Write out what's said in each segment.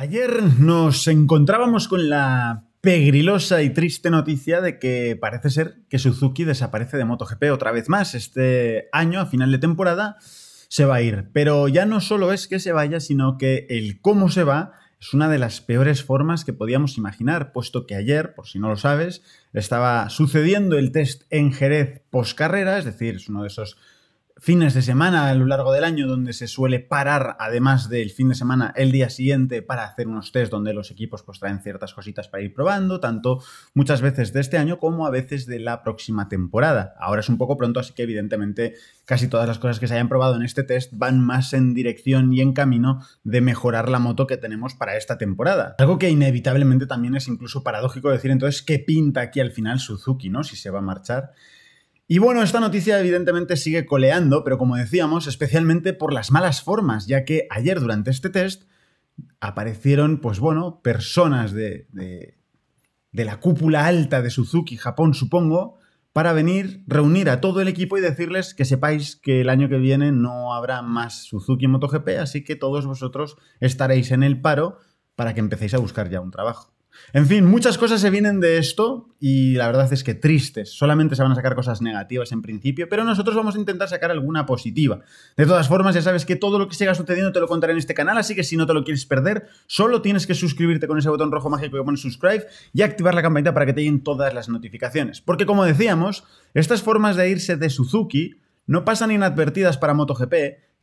Ayer nos encontrábamos con la pegrilosa y triste noticia de que parece ser que Suzuki desaparece de MotoGP otra vez más. Este año, a final de temporada, se va a ir. Pero ya no solo es que se vaya, sino que el cómo se va es una de las peores formas que podíamos imaginar, puesto que ayer, por si no lo sabes, estaba sucediendo el test en Jerez post carrera, es decir, es uno de esos fines de semana a lo largo del año donde se suele parar, además del fin de semana, el día siguiente para hacer unos test donde los equipos pues, traen ciertas cositas para ir probando, tanto muchas veces de este año como a veces de la próxima temporada. Ahora es un poco pronto, así que evidentemente casi todas las cosas que se hayan probado en este test van más en dirección y en camino de mejorar la moto que tenemos para esta temporada. Algo que inevitablemente también es incluso paradójico decir entonces qué pinta aquí al final Suzuki, ¿no? Si se va a marchar. Y bueno, esta noticia evidentemente sigue coleando, pero como decíamos, especialmente por las malas formas, ya que ayer durante este test aparecieron, pues bueno, personas de, de, de la cúpula alta de Suzuki, Japón, supongo, para venir, reunir a todo el equipo y decirles que sepáis que el año que viene no habrá más Suzuki MotoGP, así que todos vosotros estaréis en el paro para que empecéis a buscar ya un trabajo. En fin, muchas cosas se vienen de esto y la verdad es que tristes. Solamente se van a sacar cosas negativas en principio, pero nosotros vamos a intentar sacar alguna positiva. De todas formas, ya sabes que todo lo que siga sucediendo te lo contaré en este canal, así que si no te lo quieres perder, solo tienes que suscribirte con ese botón rojo mágico que pone subscribe y activar la campanita para que te lleguen todas las notificaciones. Porque como decíamos, estas formas de irse de Suzuki no pasan inadvertidas para MotoGP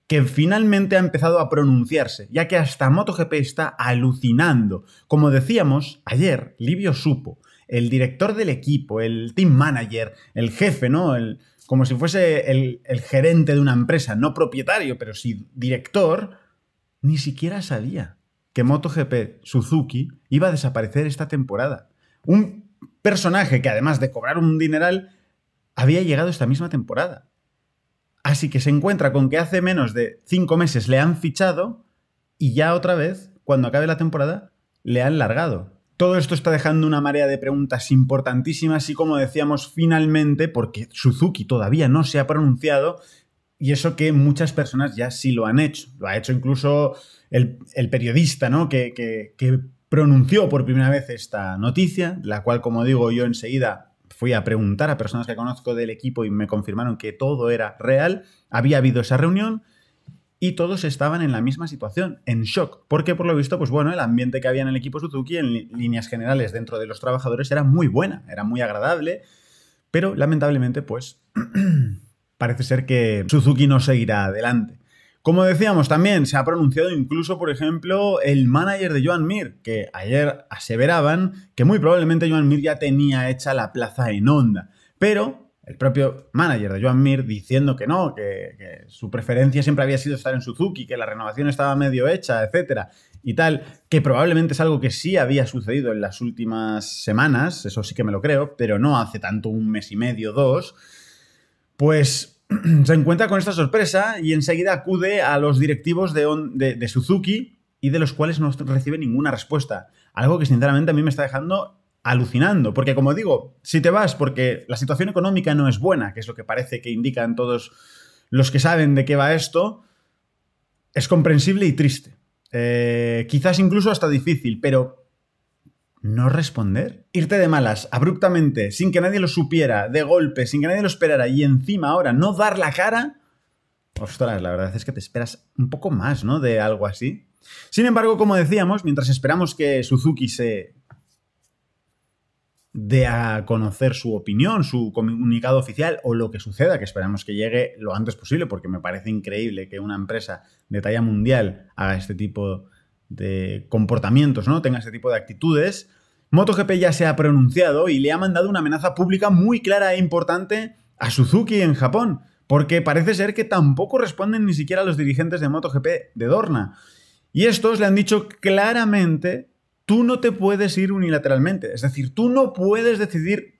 que finalmente ha empezado a pronunciarse, ya que hasta MotoGP está alucinando. Como decíamos, ayer Livio supo, el director del equipo, el team manager, el jefe, ¿no? El, como si fuese el, el gerente de una empresa, no propietario, pero sí director, ni siquiera sabía que MotoGP Suzuki iba a desaparecer esta temporada. Un personaje que además de cobrar un dineral, había llegado esta misma temporada. Así que se encuentra con que hace menos de cinco meses le han fichado y ya otra vez, cuando acabe la temporada, le han largado. Todo esto está dejando una marea de preguntas importantísimas y como decíamos finalmente, porque Suzuki todavía no se ha pronunciado, y eso que muchas personas ya sí lo han hecho. Lo ha hecho incluso el, periodista ¿no? que, pronunció por primera vez esta noticia, la cual, como digo, yo enseguida fui a preguntar a personas que conozco del equipo y me confirmaron que todo era real, había habido esa reunión y todos estaban en la misma situación, en shock, porque por lo visto, pues bueno, el ambiente que había en el equipo Suzuki en líneas generales dentro de los trabajadores era muy buena, era muy agradable, pero lamentablemente pues parece ser que Suzuki no seguirá adelante. Como decíamos también, se ha pronunciado incluso, por ejemplo, el manager de Joan Mir, que ayer aseveraban que muy probablemente Joan Mir ya tenía hecha la plaza en onda. Pero el propio manager de Joan Mir diciendo que no, que, su preferencia siempre había sido estar en Suzuki, que la renovación estaba medio hecha, etcétera, y tal, que probablemente es algo que sí había sucedido en las últimas semanas, eso sí que me lo creo, pero no hace tanto un mes y medio, dos, pues se encuentra con esta sorpresa y enseguida acude a los directivos de, Suzuki y de los cuales no recibe ninguna respuesta. Algo que sinceramente a mí me está dejando alucinando, porque como digo, si te vas porque la situación económica no es buena, que es lo que parece que indican todos los que saben de qué va esto, es comprensible y triste. Eh, quizás incluso hasta difícil, pero no responder. Irte de malas, abruptamente, sin que nadie lo supiera, de golpe, sin que nadie lo esperara, y encima ahora no dar la cara. Ostras, la verdad es que te esperas un poco más, ¿no? De algo así. Sin embargo, como decíamos, mientras esperamos que Suzuki se dé a conocer su opinión, su comunicado oficial o lo que suceda, que esperamos que llegue lo antes posible, porque me parece increíble que una empresa de talla mundial haga este tipo de comportamientos, ¿no? Tenga ese tipo de actitudes. MotoGP ya se ha pronunciado y le ha mandado una amenaza pública muy clara e importante a Suzuki en Japón, porque parece ser que tampoco responden ni siquiera a los dirigentes de MotoGP de Dorna. Y estos le han dicho claramente, tú no te puedes ir unilateralmente, es decir, tú no puedes decidir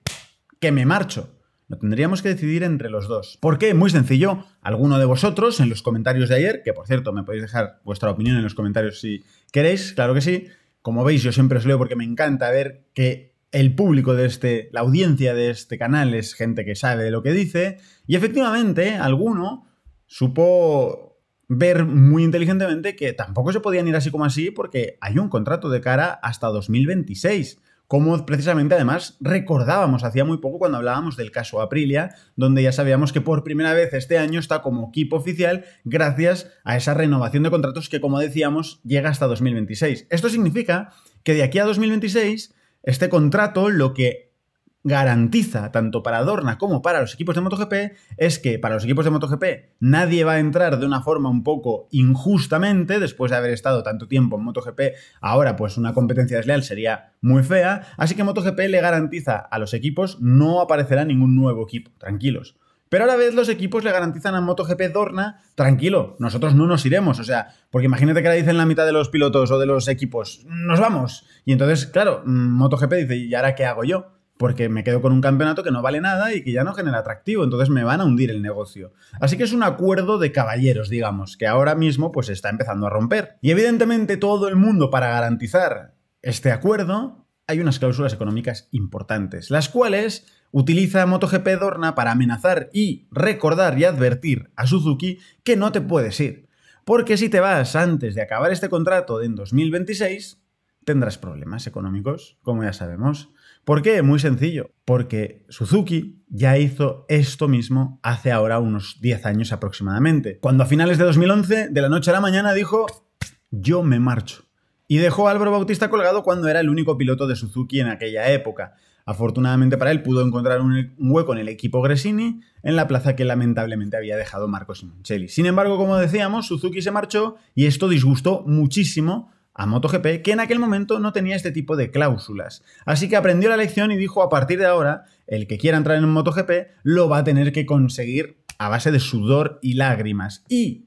que me marcho. Lo tendríamos que decidir entre los dos. ¿Por qué? Muy sencillo. Alguno de vosotros en los comentarios de ayer, que por cierto me podéis dejar vuestra opinión en los comentarios si queréis, claro que sí. Como veis, yo siempre os leo porque me encanta ver que el público de este, la audiencia de este canal es gente que sabe de lo que dice. Y efectivamente, alguno supo ver muy inteligentemente que tampoco se podían ir así como así porque hay un contrato de cara hasta 2026 como precisamente además recordábamos hacía muy poco cuando hablábamos del caso Aprilia, donde ya sabíamos que por primera vez este año está como equipo oficial gracias a esa renovación de contratos que como decíamos llega hasta 2026. Esto significa que de aquí a 2026 este contrato lo que garantiza tanto para Dorna como para los equipos de MotoGP es que para los equipos de MotoGP nadie va a entrar de una forma un poco injustamente después de haber estado tanto tiempo en MotoGP, ahora pues una competencia desleal sería muy fea, así que MotoGP le garantiza a los equipos no aparecerá ningún nuevo equipo, tranquilos. Pero a la vez los equipos le garantizan a MotoGP Dorna, tranquilo, nosotros no nos iremos. O sea, porque imagínate que le dicen la mitad de los pilotos o de los equipos, nos vamos. Y entonces, claro, mm, MotoGP dice, ¿y ahora qué hago yo? porque me quedo con un campeonato que no vale nada y que ya no genera atractivo, entonces me van a hundir el negocio. Así que es un acuerdo de caballeros, digamos, que ahora mismo pues está empezando a romper. Y evidentemente todo el mundo para garantizar este acuerdo hay unas cláusulas económicas importantes, las cuales utiliza MotoGP Dorna para amenazar y recordar y advertir a Suzuki que no te puedes ir, porque si te vas antes de acabar este contrato en 2026, tendrás problemas económicos, como ya sabemos. ¿Por qué? Muy sencillo, porque Suzuki ya hizo esto mismo hace ahora unos 10 años aproximadamente, cuando a finales de 2011, de la noche a la mañana, dijo, yo me marcho. Y dejó a Álvaro Bautista colgado cuando era el único piloto de Suzuki en aquella época. Afortunadamente para él pudo encontrar un hueco en el equipo Gresini, en la plaza que lamentablemente había dejado Marco Simoncelli. Sin embargo, como decíamos, Suzuki se marchó y esto disgustó muchísimo a MotoGP, que en aquel momento no tenía este tipo de cláusulas. Así que aprendió la lección y dijo a partir de ahora, el que quiera entrar en MotoGP lo va a tener que conseguir a base de sudor y lágrimas. Y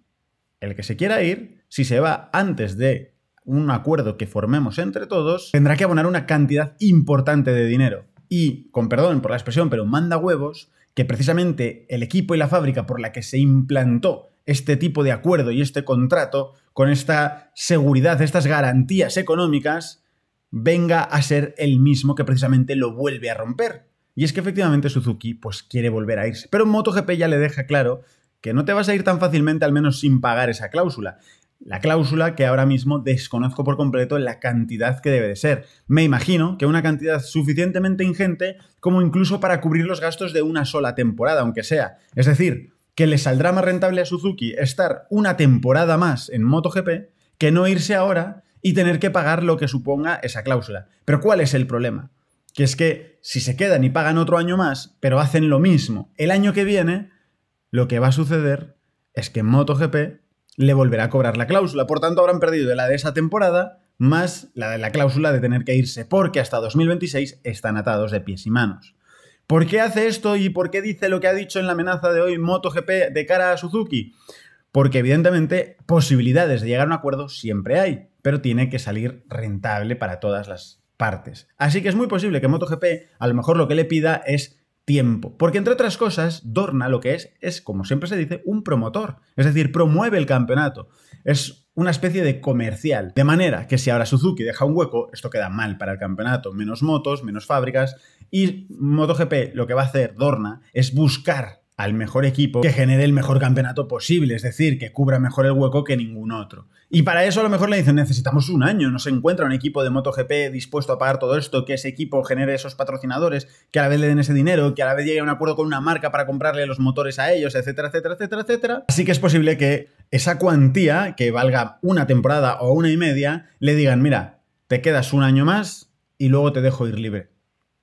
el que se quiera ir, si se va antes de un acuerdo que formemos entre todos, tendrá que abonar una cantidad importante de dinero. Y, con perdón por la expresión, pero manda huevos, que precisamente el equipo y la fábrica por la que se implantó este tipo de acuerdo y este contrato, con esta seguridad, estas garantías económicas, venga a ser el mismo que precisamente lo vuelve a romper. Y es que efectivamente Suzuki pues quiere volver a irse. Pero MotoGP ya le deja claro que no te vas a ir tan fácilmente, al menos sin pagar esa cláusula la cláusula que ahora mismo desconozco por completo la cantidad que debe de ser. Me imagino que una cantidad suficientemente ingente como incluso para cubrir los gastos de una sola temporada, aunque sea. Es decir, que le saldrá más rentable a Suzuki estar una temporada más en MotoGP que no irse ahora y tener que pagar lo que suponga esa cláusula. Pero ¿cuál es el problema? Que es que si se quedan y pagan otro año más, pero hacen lo mismo el año que viene, lo que va a suceder es que en MotoGP le volverá a cobrar la cláusula. Por tanto, habrán perdido la de esa temporada más la de la cláusula de tener que irse, porque hasta 2026 están atados de pies y manos. ¿Por qué hace esto y por qué dice lo que ha dicho en la amenaza de hoy MotoGP de cara a Suzuki? Porque evidentemente posibilidades de llegar a un acuerdo siempre hay, pero tiene que salir rentable para todas las partes. Así que es muy posible que MotoGP a lo mejor lo que le pida es porque entre otras cosas, Dorna lo que es es, como siempre se dice, un promotor. Es decir, promueve el campeonato. Es una especie de comercial. De manera que si ahora Suzuki deja un hueco, esto queda mal para el campeonato. Menos motos, menos fábricas. Y MotoGP lo que va a hacer Dorna es buscar al mejor equipo que genere el mejor campeonato posible, es decir, que cubra mejor el hueco que ningún otro. Y para eso a lo mejor le dicen, necesitamos un año, no se encuentra un equipo de MotoGP dispuesto a pagar todo esto, que ese equipo genere esos patrocinadores, que a la vez le den ese dinero, que a la vez llegue a un acuerdo con una marca para comprarle los motores a ellos, etcétera, etcétera, etcétera, etcétera. Así que es posible que esa cuantía, que valga una temporada o una y media, le digan, mira, te quedas un año más y luego te dejo ir libre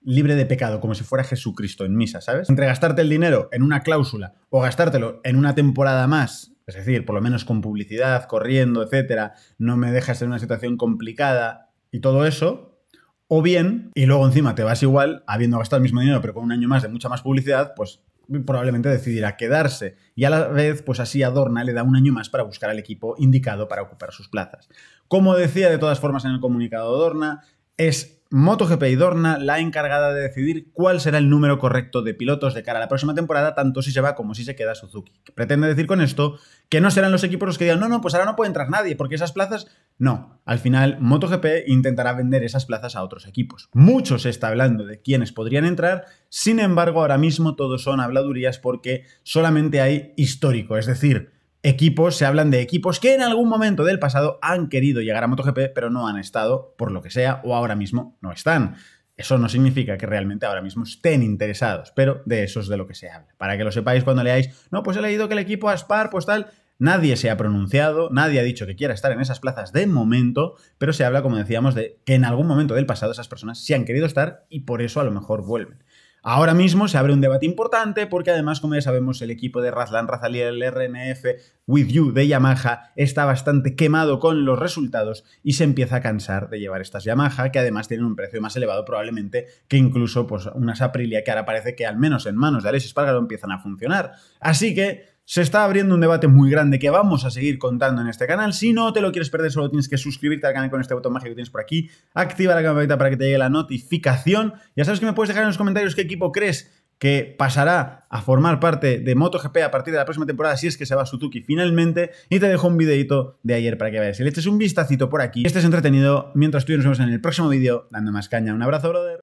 libre de pecado, como si fuera Jesucristo en misa, ¿sabes? Entre gastarte el dinero en una cláusula o gastártelo en una temporada más, es decir, por lo menos con publicidad, corriendo, etcétera, no me dejas en una situación complicada y todo eso, o bien, y luego encima te vas igual, habiendo gastado el mismo dinero, pero con un año más de mucha más publicidad, pues probablemente decidirá quedarse. Y a la vez, pues así Adorna le da un año más para buscar al equipo indicado para ocupar sus plazas. Como decía de todas formas en el comunicado Adorna, es MotoGP y Dorna la encargada de decidir cuál será el número correcto de pilotos de cara a la próxima temporada, tanto si se va como si se queda Suzuki. Pretende decir con esto que no serán los equipos los que digan, no, no, pues ahora no puede entrar nadie, porque esas plazas... No, al final MotoGP intentará vender esas plazas a otros equipos. Mucho se está hablando de quiénes podrían entrar, sin embargo ahora mismo todos son habladurías porque solamente hay histórico, es decir, equipos, se hablan de equipos que en algún momento del pasado han querido llegar a MotoGP, pero no han estado, por lo que sea, o ahora mismo no están. Eso no significa que realmente ahora mismo estén interesados, pero de eso es de lo que se habla. Para que lo sepáis cuando leáis, no, pues he leído que el equipo Aspar, pues tal, nadie se ha pronunciado, nadie ha dicho que quiera estar en esas plazas de momento, pero se habla, como decíamos, de que en algún momento del pasado esas personas se han querido estar y por eso a lo mejor vuelven. Ahora mismo se abre un debate importante porque además, como ya sabemos, el equipo de Razlan Razalier, el RNF, With You de Yamaha está bastante quemado con los resultados y se empieza a cansar de llevar estas Yamaha, que además tienen un precio más elevado probablemente que incluso pues, unas Aprilia que ahora parece que al menos en manos de Alex Spargaro empiezan a funcionar. Así que se está abriendo un debate muy grande que vamos a seguir contando en este canal. Si no te lo quieres perder, solo tienes que suscribirte al canal con este botón mágico que tienes por aquí, activa la campanita para que te llegue la notificación. Ya sabes que me puedes dejar en los comentarios qué equipo crees que pasará a formar parte de MotoGP a partir de la próxima temporada si es que se va Suzuki finalmente y te dejo un videito de ayer para que veas. Si le eches un vistacito por aquí, estés entretenido mientras tú y nos vemos en el próximo vídeo dando más caña. Un abrazo, brother.